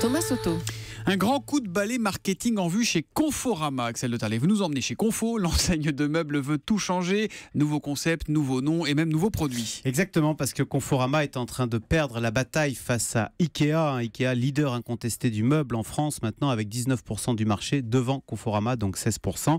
Thomas Soto. Un grand coup de balai marketing en vue chez Conforama, Axel de Tarlet, Vous nous emmenez chez Confo, l'enseigne de meubles veut tout changer, Nouveaux concepts, nouveaux noms et même nouveaux produits. Exactement, parce que Conforama est en train de perdre la bataille face à Ikea, hein. Ikea leader incontesté du meuble en France maintenant avec 19% du marché devant Conforama, donc 16%. Il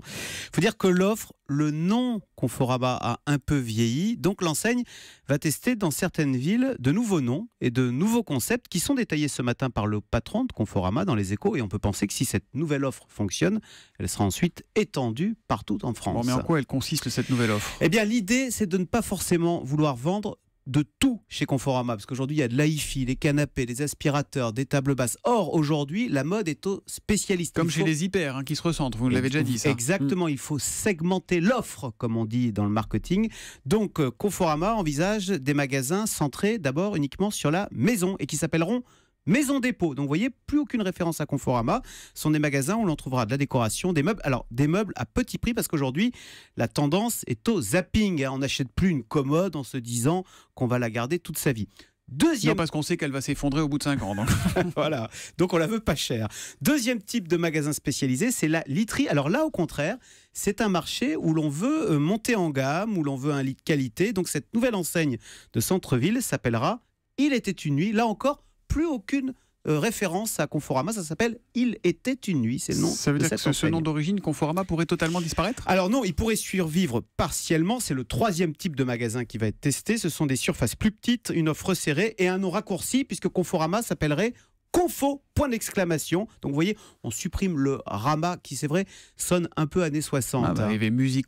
faut dire que l'offre le nom Conforama a un peu vieilli, donc l'enseigne va tester dans certaines villes de nouveaux noms et de nouveaux concepts qui sont détaillés ce matin par le patron de Conforama dans les échos et on peut penser que si cette nouvelle offre fonctionne, elle sera ensuite étendue partout en France. mais en quoi elle consiste cette nouvelle offre Eh bien l'idée c'est de ne pas forcément vouloir vendre de tout chez Conforama, parce qu'aujourd'hui il y a de l'AIFI, les canapés, les aspirateurs, des tables basses. Or, aujourd'hui, la mode est aux spécialistes. Comme chez les hyper, hein, qui se recentrent vous l'avez déjà dit ça. Exactement, il faut segmenter l'offre, comme on dit dans le marketing. Donc, euh, Conforama envisage des magasins centrés d'abord uniquement sur la maison et qui s'appelleront Maison Dépôt. Donc vous voyez, plus aucune référence à Conforama. Ce sont des magasins où l'on trouvera de la décoration, des meubles. Alors des meubles à petit prix parce qu'aujourd'hui, la tendance est au zapping. Hein. On n'achète plus une commode en se disant qu'on va la garder toute sa vie. Deuxième... parce qu'on sait qu'elle va s'effondrer au bout de 5 ans. Donc. voilà, donc on la veut pas cher Deuxième type de magasin spécialisé, c'est la literie. Alors là, au contraire, c'est un marché où l'on veut euh, monter en gamme, où l'on veut un lit de qualité. Donc cette nouvelle enseigne de centre-ville s'appellera Il était une nuit. Là encore, plus aucune euh, référence à Conforama. Ça s'appelle Il était une nuit. C'est le Ça veut dire que ce, nom d'origine, Conforama, pourrait totalement disparaître Alors non, il pourrait survivre partiellement. C'est le troisième type de magasin qui va être testé. Ce sont des surfaces plus petites, une offre serrée et un nom raccourci, puisque Conforama s'appellerait Confo, point d'exclamation. Donc vous voyez, on supprime le Rama qui, c'est vrai, sonne un peu années 60. Ah bah, hein. Il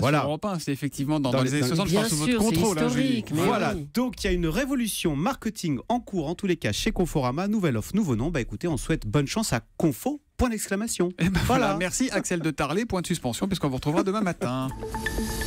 voilà. c'est effectivement dans, les années 60, je pense, sous votre contrôle. Hein, voilà, donc il y a une révolution marketing en cours, en tous les cas, chez Rama. Nouvelle offre, nouveau nom. Bah écoutez, on souhaite bonne chance à Confo, point d'exclamation. Eh ben voilà. merci Axel de Tarlet, point de suspension, puisqu'on vous retrouvera demain matin.